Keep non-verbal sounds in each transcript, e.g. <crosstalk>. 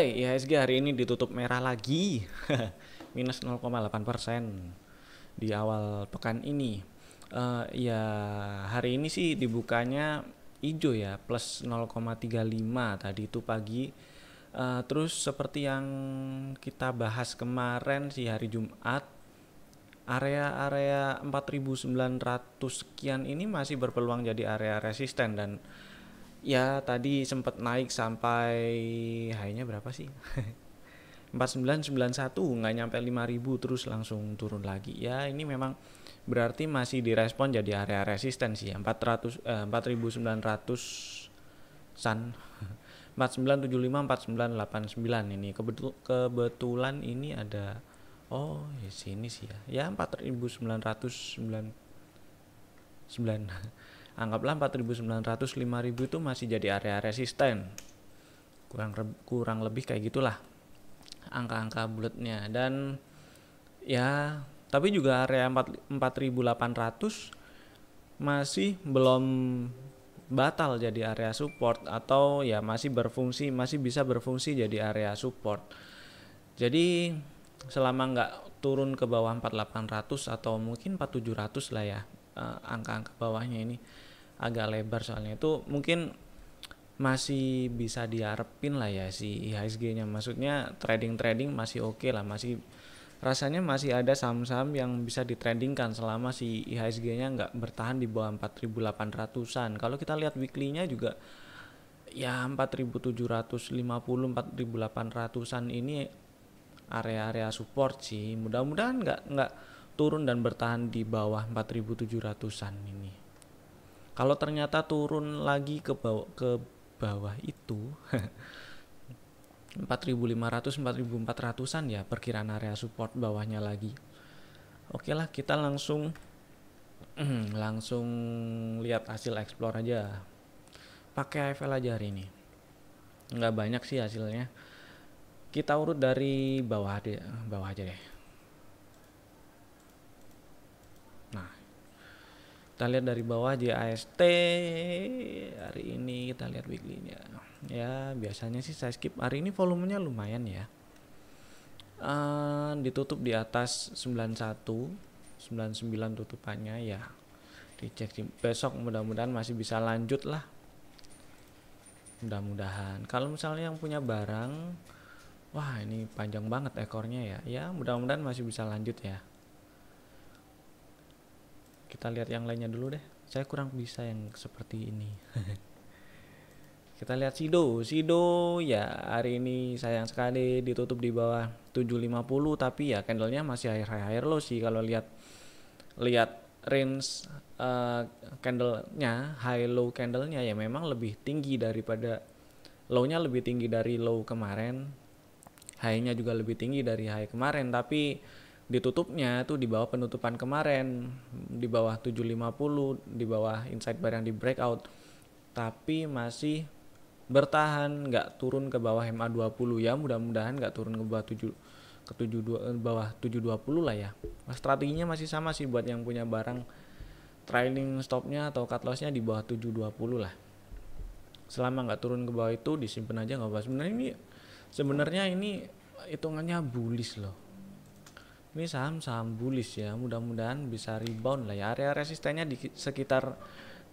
Hai, IHSG hari ini ditutup merah lagi. <laughs> Minus 0,8 persen di awal pekan ini. Uh, ya hari ini sih dibukanya hijau ya, plus 0,35 tadi itu pagi. Uh, terus seperti yang kita bahas kemarin sih hari Jumat, area-area 4900 sekian ini masih berpeluang jadi area resisten dan ya tadi sempat naik sampai hanya berapa sih 4991 <laughs> nggak nyampe 5000 terus langsung turun lagi ya ini memang berarti masih direspon jadi area resistensi ya 400 eh, 4900 san 4975 4989 ini kebetul kebetulan ini ada oh di ya sini sih ya ya 4999 9 anggaplah 4900 5000 itu masih jadi area resisten kurang kurang lebih kayak gitulah angka-angka bulatnya dan ya tapi juga area 4800 masih belum batal jadi area support atau ya masih berfungsi masih bisa berfungsi jadi area support jadi selama nggak turun ke bawah 4800 atau mungkin 4700 lah ya eh, angka-angka bawahnya ini agak lebar soalnya itu mungkin masih bisa diharapin lah ya si IHSG-nya. Maksudnya trading-trading masih oke okay lah, masih rasanya masih ada saham-saham yang bisa ditradingkan selama si IHSG-nya nggak bertahan di bawah 4.800-an. Kalau kita lihat weekly-nya juga ya 4.750 4.800-an ini area-area support sih. Mudah-mudahan nggak nggak turun dan bertahan di bawah 4.700-an ini. Kalau ternyata turun lagi ke bawah ke bawah itu 4500 <laughs> 4400-an ya perkiraan area support bawahnya lagi. Oke lah kita langsung <clears throat> langsung lihat hasil explore aja. Pakai AFL aja hari ini. Nggak banyak sih hasilnya. Kita urut dari bawah deh, bawah aja deh. kita lihat dari bawah JAST hari ini kita lihat weekly-nya ya biasanya sih saya skip hari ini volumenya lumayan ya uh, ditutup di atas 91 99 tutupannya ya dicek di, besok mudah-mudahan masih bisa lanjut lah mudah-mudahan kalau misalnya yang punya barang wah ini panjang banget ekornya ya ya mudah-mudahan masih bisa lanjut ya kita lihat yang lainnya dulu deh saya kurang bisa yang seperti ini <laughs> kita lihat Sido Sido ya hari ini sayang sekali ditutup di bawah 750 tapi ya candlenya masih air high, high low sih kalau lihat lihat range uh, candlenya high low candlenya ya memang lebih tinggi daripada lownya lebih tinggi dari low kemarin high-nya juga lebih tinggi dari high kemarin tapi ditutupnya tuh di bawah penutupan kemarin di bawah 750 di bawah inside bar yang di breakout tapi masih bertahan nggak turun ke bawah MA 20 ya mudah-mudahan nggak turun ke bawah 7 ke 72 eh, bawah 720 lah ya strateginya masih sama sih buat yang punya barang trailing stopnya atau cut lossnya di bawah 720 lah selama nggak turun ke bawah itu disimpan aja nggak apa sebenarnya ini sebenarnya ini hitungannya bullish loh ini saham-saham bullish ya mudah-mudahan bisa rebound lah ya area resistennya di sekitar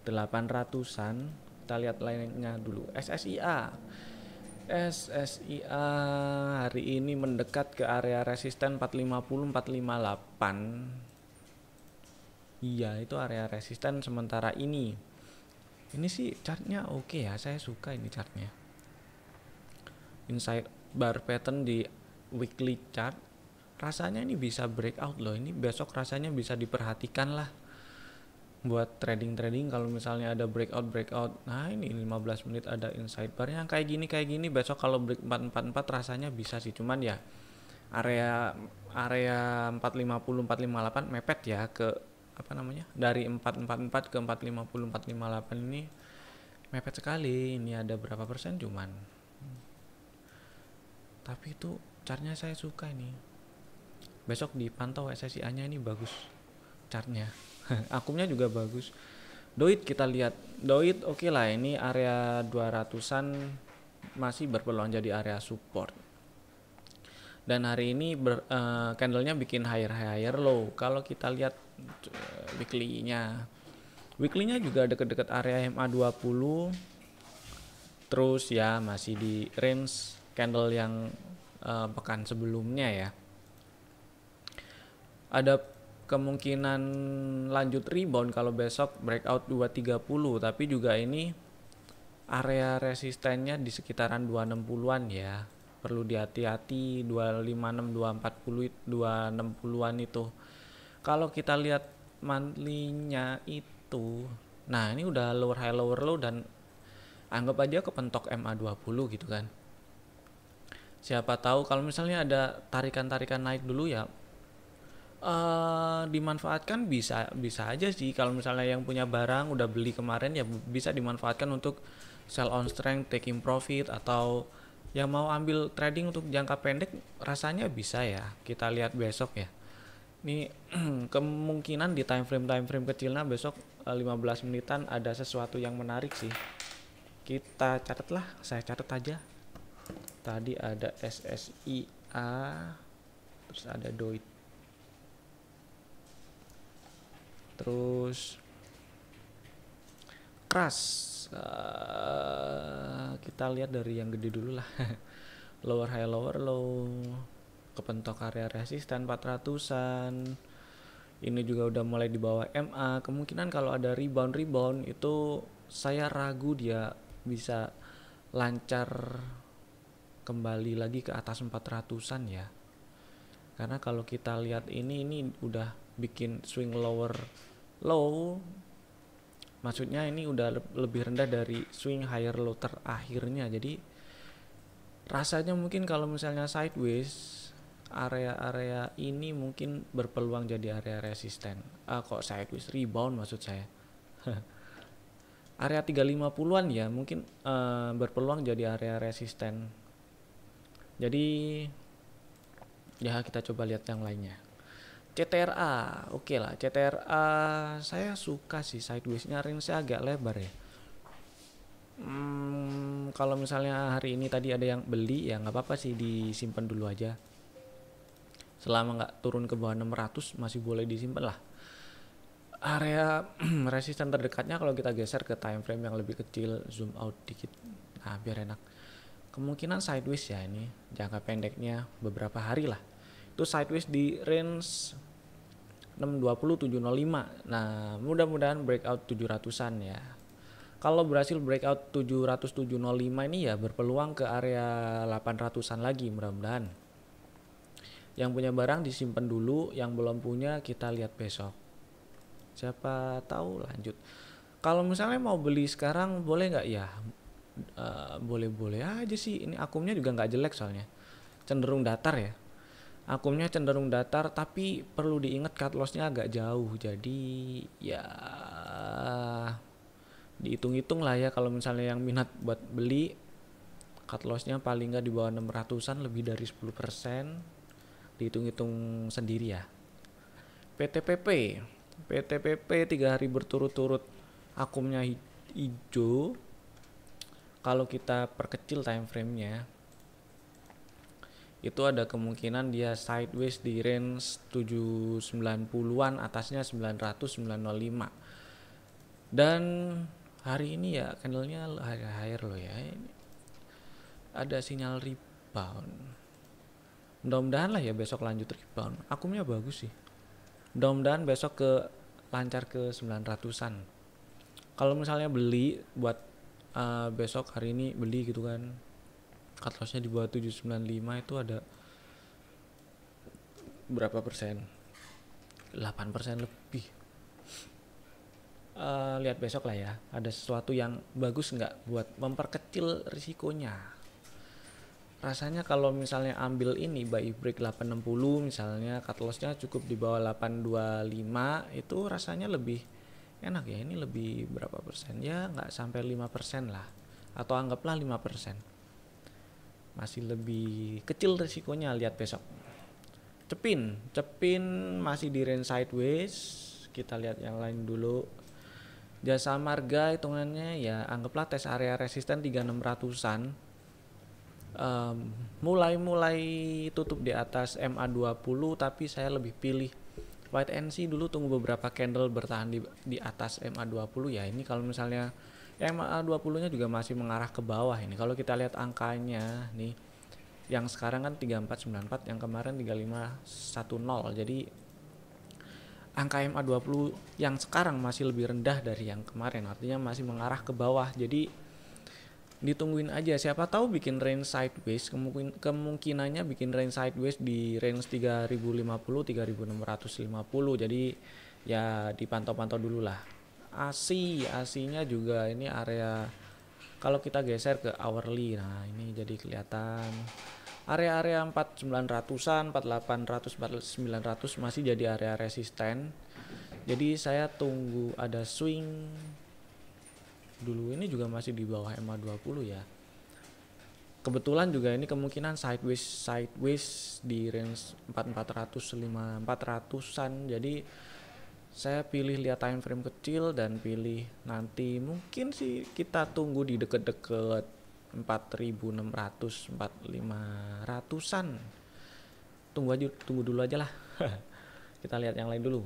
800-an kita lihat lainnya dulu SSIA SSIA hari ini mendekat ke area resisten 450 458 iya itu area resisten sementara ini ini sih chartnya oke ya saya suka ini chartnya inside bar pattern di weekly chart rasanya ini bisa breakout loh ini besok rasanya bisa diperhatikan lah buat trading-trading kalau misalnya ada breakout breakout nah ini 15 menit ada inside bar yang kayak gini kayak gini besok kalau break 444 rasanya bisa sih cuman ya area area 450 458 mepet ya ke apa namanya dari 444 ke 450 458 ini mepet sekali ini ada berapa persen cuman tapi itu caranya saya suka ini besok dipantau SSIA-nya ini bagus chartnya <laughs> akumnya juga bagus doit kita lihat doit oke okay lah ini area 200-an masih berpeluang jadi area support dan hari ini ber, uh, candlenya bikin higher higher low kalau kita lihat eh, weekly-nya weekly-nya juga deket-deket area MA 20 terus ya masih di range candle yang uh, pekan sebelumnya ya ada kemungkinan lanjut rebound kalau besok breakout 230 tapi juga ini area resistennya di sekitaran 260-an ya perlu dihati-hati 256 240 260-an itu kalau kita lihat monthly itu nah ini udah lower high lower low dan anggap aja kepentok MA20 gitu kan siapa tahu kalau misalnya ada tarikan-tarikan naik dulu ya Uh, dimanfaatkan bisa bisa aja sih kalau misalnya yang punya barang udah beli kemarin ya bisa dimanfaatkan untuk sell on strength taking profit atau yang mau ambil trading untuk jangka pendek rasanya bisa ya kita lihat besok ya ini <clears throat> kemungkinan di time frame time frame kecilnya besok 15 eh, menitan ada sesuatu yang menarik sih kita catatlah saya catat aja tadi ada SSIA terus ada Deutsche terus keras uh, kita lihat dari yang gede dulu lah <laughs> lower high lower low kepentok area resisten 400an ini juga udah mulai di bawah MA kemungkinan kalau ada rebound rebound itu saya ragu dia bisa lancar kembali lagi ke atas 400an ya karena kalau kita lihat ini ini udah bikin swing lower low maksudnya ini udah le lebih rendah dari swing higher low terakhirnya jadi rasanya mungkin kalau misalnya sideways area-area ini mungkin berpeluang jadi area resisten ah kok sideways rebound maksud saya <laughs> area 350-an ya mungkin uh, berpeluang jadi area resisten jadi ya kita coba lihat yang lainnya CTRA, oke okay lah. CTRA saya suka sih sidewaysnya range-nya agak lebar ya. Hmm, kalau misalnya hari ini tadi ada yang beli ya nggak apa-apa sih disimpan dulu aja. Selama nggak turun ke bawah 600 masih boleh disimpan lah. Area <clears throat> resisten terdekatnya kalau kita geser ke time frame yang lebih kecil, zoom out dikit. Nah, biar enak. Kemungkinan sideways ya ini jangka pendeknya beberapa hari lah. Itu sideways di range 620 nah mudah-mudahan breakout 700an ya kalau berhasil breakout 700 ini ya berpeluang ke area 800an lagi mudah-mudahan yang punya barang disimpan dulu yang belum punya kita lihat besok siapa tahu lanjut kalau misalnya mau beli sekarang boleh nggak ya eh, boleh-boleh uh, aja sih ini akumnya juga nggak jelek soalnya cenderung datar ya akumnya cenderung datar tapi perlu diingat cut lossnya agak jauh jadi ya dihitung-hitung lah ya kalau misalnya yang minat buat beli cut lossnya paling nggak di bawah 600an lebih dari 10% dihitung-hitung sendiri ya PTPP PTPP tiga hari berturut-turut akumnya hijau kalau kita perkecil time frame-nya itu ada kemungkinan dia sideways di range 790-an atasnya 900 905 dan hari ini ya candlenya higher, higher loh ya ini ada sinyal rebound mudah-mudahan lah ya besok lanjut rebound akumnya bagus sih mudah-mudahan besok ke lancar ke 900-an kalau misalnya beli buat uh, besok hari ini beli gitu kan cut lossnya di bawah 795 itu ada berapa persen 8 persen lebih uh, lihat besok lah ya ada sesuatu yang bagus nggak buat memperkecil risikonya rasanya kalau misalnya ambil ini buy break 860 misalnya cut lossnya cukup di bawah 825 itu rasanya lebih enak ya ini lebih berapa persen ya nggak sampai 5 persen lah atau anggaplah 5 persen masih lebih kecil resikonya lihat besok cepin cepin masih di range sideways kita lihat yang lain dulu jasa marga hitungannya ya anggaplah tes area resisten 3600an um, mulai-mulai tutup di atas MA20 tapi saya lebih pilih White NC dulu tunggu beberapa candle bertahan di, di atas MA20 ya ini kalau misalnya MA20-nya eh, juga masih mengarah ke bawah ini. Kalau kita lihat angkanya nih yang sekarang kan 3494, yang kemarin 3510. Jadi angka MA20 yang sekarang masih lebih rendah dari yang kemarin. Artinya masih mengarah ke bawah. Jadi ditungguin aja siapa tahu bikin range sideways kemungkin kemungkinannya bikin range sideways di range 3050 3650 jadi ya dipantau-pantau dulu lah AC AC-nya juga ini area kalau kita geser ke hourly nah ini jadi kelihatan area-area 4900-an 4800 4900 masih jadi area resisten jadi saya tunggu ada swing dulu ini juga masih di bawah ma 20 ya kebetulan juga ini kemungkinan sideways sideways di range 4400 5400-an jadi saya pilih lihat time frame kecil dan pilih nanti mungkin sih kita tunggu di deket-deket 4600 4500-an tunggu aja tunggu dulu aja lah <laughs> kita lihat yang lain dulu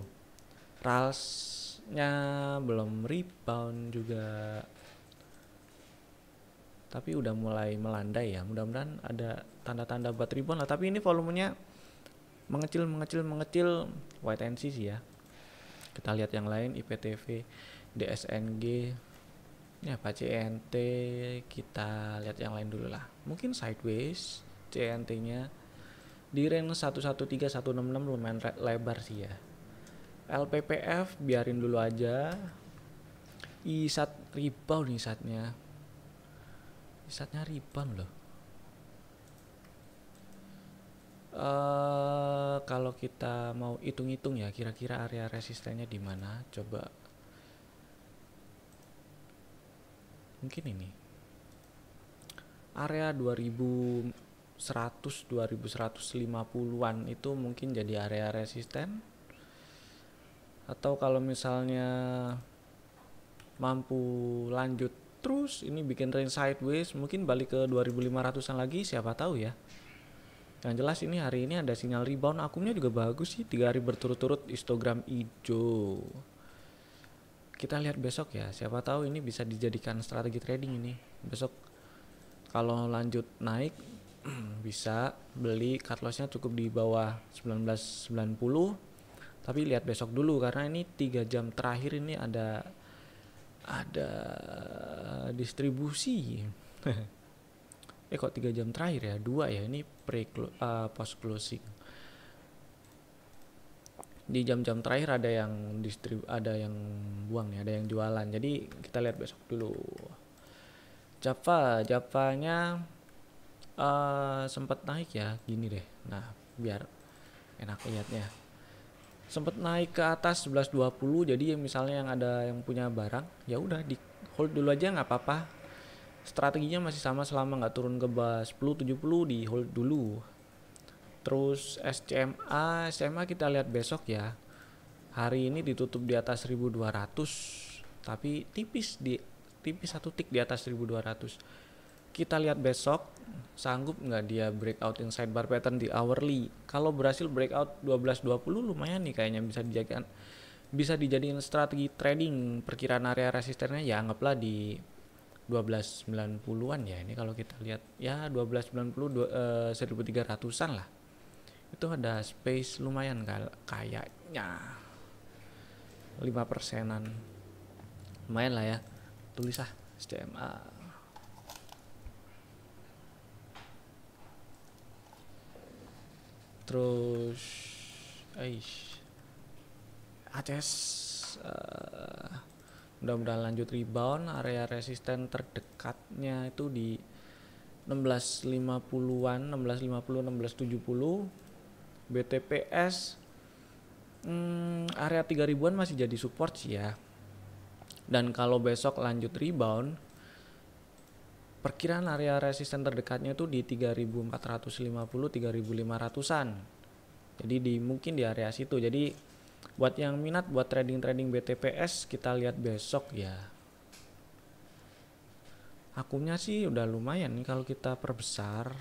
Ralsnya belum rebound juga tapi udah mulai melandai ya mudah-mudahan ada tanda-tanda buat rebound lah tapi ini volumenya mengecil mengecil mengecil white and sih ya kita lihat yang lain IPTV DSNG ya apa CNT kita lihat yang lain dulu lah mungkin sideways CNT-nya di range 113-166 lumayan lebar sih ya LPPF biarin dulu aja ISAT rebound nih ISATnya ISATnya rebound loh uh, kalau kita mau hitung-hitung ya kira-kira area resistennya di mana coba mungkin ini area 2100 2150-an itu mungkin jadi area resisten atau kalau misalnya mampu lanjut terus ini bikin range sideways mungkin balik ke 2500an lagi siapa tahu ya yang jelas ini hari ini ada sinyal rebound akumnya juga bagus sih tiga hari berturut-turut histogram hijau kita lihat besok ya siapa tahu ini bisa dijadikan strategi trading ini besok kalau lanjut naik <clears throat> bisa beli cut lossnya cukup di bawah 1990 tapi lihat besok dulu karena ini tiga jam terakhir ini ada ada distribusi <laughs> eh kok tiga jam terakhir ya dua ya ini pre uh, eh, post closing di jam-jam terakhir ada yang distrib ada yang buang nih ya, ada yang jualan jadi kita lihat besok dulu Java Javanya uh, eh, sempat naik ya gini deh nah biar enak lihatnya sempat naik ke atas 11.20 jadi misalnya yang ada yang punya barang ya udah di hold dulu aja nggak apa-apa strateginya masih sama selama nggak turun ke bawah 10 70 di hold dulu terus SCMA SCMA kita lihat besok ya hari ini ditutup di atas 1200 tapi tipis di tipis satu tik di atas 1200 kita lihat besok sanggup nggak dia breakout inside bar pattern di hourly kalau berhasil breakout 1220 lumayan nih kayaknya bisa dijadikan bisa dijadikan strategi trading perkiraan area resistennya ya anggaplah di 1290-an ya ini kalau kita lihat ya 1290 uh, 1300-an lah itu ada space lumayan kayaknya 5 persenan lumayan lah ya tulis lah SDMA terus Aish ACS uh, eh, mudah-mudahan lanjut rebound area resisten terdekatnya itu di 1650-an 1650 1670 BTPS hmm, area 3000-an masih jadi support sih ya dan kalau besok lanjut rebound perkiraan area resisten terdekatnya itu di 3450 3500-an jadi di mungkin di area situ jadi buat yang minat buat trading-trading BTPS kita lihat besok ya akumnya sih udah lumayan nih kalau kita perbesar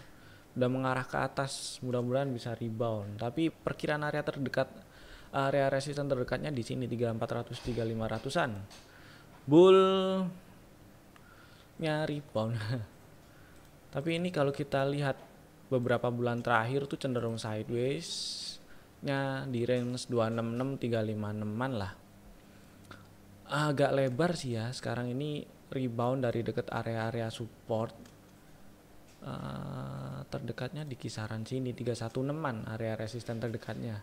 udah mengarah ke atas mudah-mudahan bisa rebound tapi perkiraan area terdekat area resisten terdekatnya di sini 3400 3500-an bull nyari rebound <laughs> tapi ini kalau kita lihat beberapa bulan terakhir tuh cenderung sideways nya di range 266 356-an lah agak lebar sih ya sekarang ini rebound dari dekat area-area support uh, terdekatnya di kisaran sini 316-an area resisten terdekatnya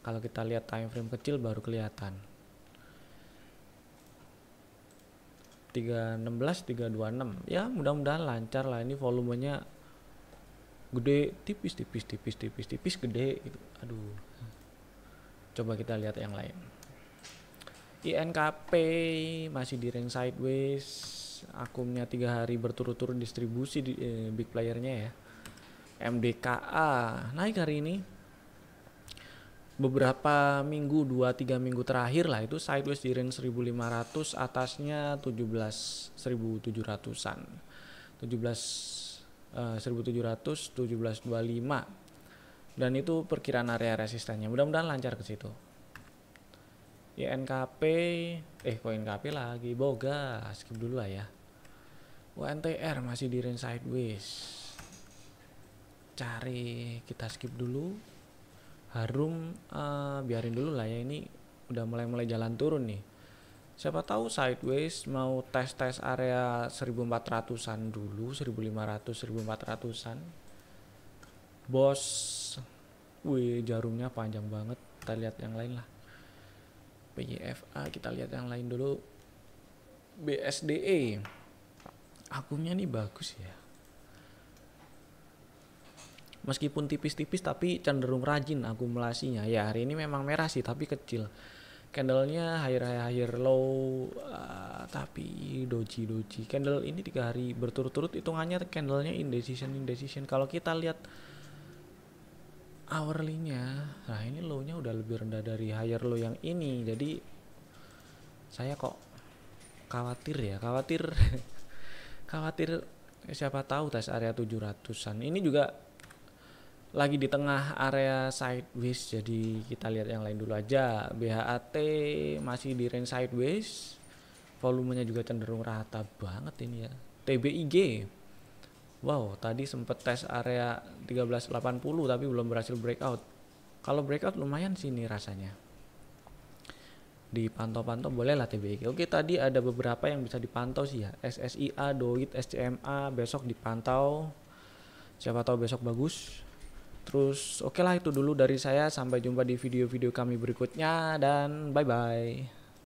kalau kita lihat time frame kecil baru kelihatan 316 326 ya mudah-mudahan lancar lah ini volumenya gede tipis tipis tipis tipis tipis gede gitu. aduh Coba kita lihat yang lain. INKP masih di range sideways. Akumnya tiga hari berturut-turut distribusi di eh, big playernya ya. MDKA naik hari ini. Beberapa minggu, 2-3 minggu terakhir lah itu sideways di range 1500 atasnya 17 1700-an. 17 eh, 1700 1725 dan itu perkiraan area resistennya mudah-mudahan lancar ke situ INKP ya, eh koin KP lagi boga skip dulu lah ya UNTR masih di range sideways cari kita skip dulu Harum uh, biarin dulu lah ya ini udah mulai-mulai jalan turun nih siapa tahu sideways mau tes tes area 1400an dulu 1500 1400an bos wih jarumnya panjang banget kita lihat yang lain lah PJFA kita lihat yang lain dulu BSDE akunnya nih bagus ya meskipun tipis-tipis tapi cenderung rajin akumulasinya ya hari ini memang merah sih tapi kecil candlenya higher high higher low uh, tapi doji doji candle ini tiga hari berturut-turut hitungannya candlenya indecision indecision kalau kita lihat hourly-nya nah ini low-nya udah lebih rendah dari higher low yang ini jadi saya kok khawatir ya khawatir <laughs> khawatir siapa tahu tes area 700-an ini juga lagi di tengah area sideways jadi kita lihat yang lain dulu aja BHAT masih di range sideways volumenya juga cenderung rata banget ini ya TBIG wow tadi sempet tes area 1380 tapi belum berhasil breakout kalau breakout lumayan sih ini rasanya dipantau-pantau boleh lah TBIG oke tadi ada beberapa yang bisa dipantau sih ya SSIA, DOIT, SCMA besok dipantau siapa tahu besok bagus terus oke okay lah itu dulu dari saya sampai jumpa di video-video kami berikutnya dan bye-bye